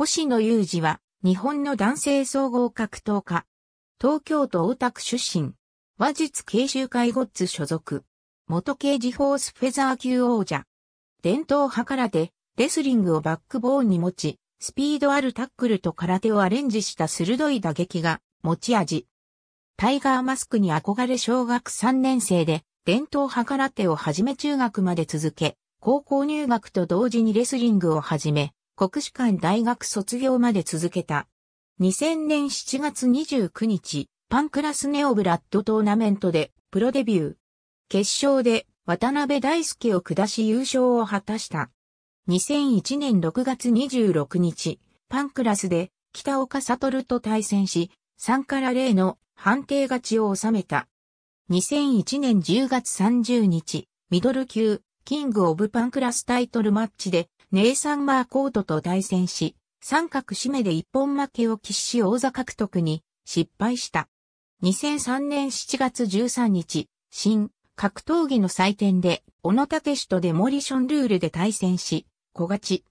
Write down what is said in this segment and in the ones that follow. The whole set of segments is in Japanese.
星野雄二は、日本の男性総合格闘家。東京都大田区出身。話術研修会ゴッズ所属。元刑事フォースフェザー級王者。伝統派空手、レスリングをバックボーンに持ち、スピードあるタックルと空手をアレンジした鋭い打撃が持ち味。タイガーマスクに憧れ小学3年生で、伝統派空手をはじめ中学まで続け、高校入学と同時にレスリングを始め、国士官大学卒業まで続けた。2000年7月29日、パンクラスネオブラッドトーナメントでプロデビュー。決勝で渡辺大輔を下し優勝を果たした。2001年6月26日、パンクラスで北岡悟と対戦し、3から0の判定勝ちを収めた。2001年10月30日、ミドル級、キングオブパンクラスタイトルマッチで、ネイサン・マーコートと対戦し、三角締めで一本負けを喫し王座獲得に失敗した。2003年7月13日、新格闘技の祭典で、小野武史とデモリションルールで対戦し、小勝ち。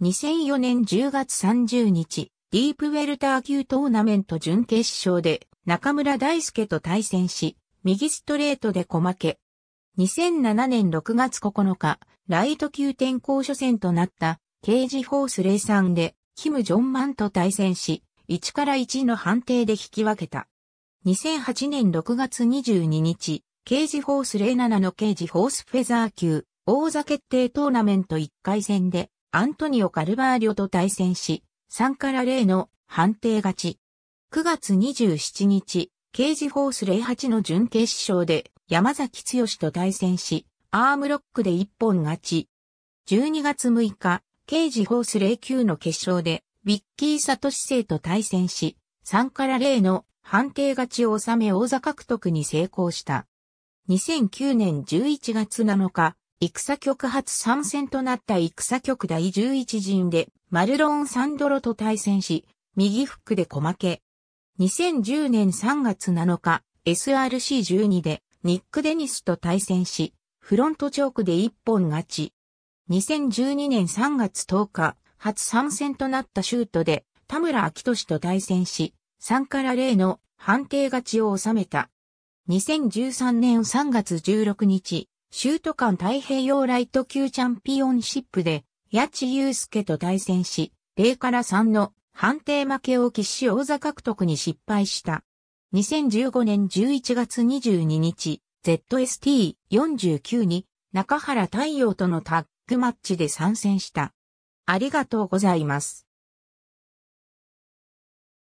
2004年10月30日、ディープウェルター級トーナメント準決勝で中村大輔と対戦し、右ストレートで小負け、2007年6月9日、ライト級転校初戦となった、ケージォースレイサンで、キム・ジョンマンと対戦し、1から1の判定で引き分けた。2008年6月22日、ケージォース07のケージォースフェザー級、王座決定トーナメント1回戦で、アントニオ・カルバーリョと対戦し、3から0の判定勝ち。9月27日、ケージォース08の準決勝で、山崎剛と対戦し、アームロックで一本勝ち。12月6日、刑事ホース0級の決勝で、ビッキー・サトシ生と対戦し、3から0の判定勝ちを収め王座獲得に成功した。2009年11月7日、戦局初参戦となった戦局第11陣で、マルロン・サンドロと対戦し、右フックで小負け。2010年3月7日、SRC12 でニック・デニスと対戦し、フロントチョークで一本勝ち。2012年3月10日、初参戦となったシュートで、田村明俊と対戦し、3から0の判定勝ちを収めた。2013年3月16日、シュート間太平洋ライト級チャンピオンシップで、八千祐介と対戦し、0から3の判定負けを喫し王座獲得に失敗した。2015年11月22日、ZST49 に中原太陽とのタッグマッチで参戦した。ありがとうございます。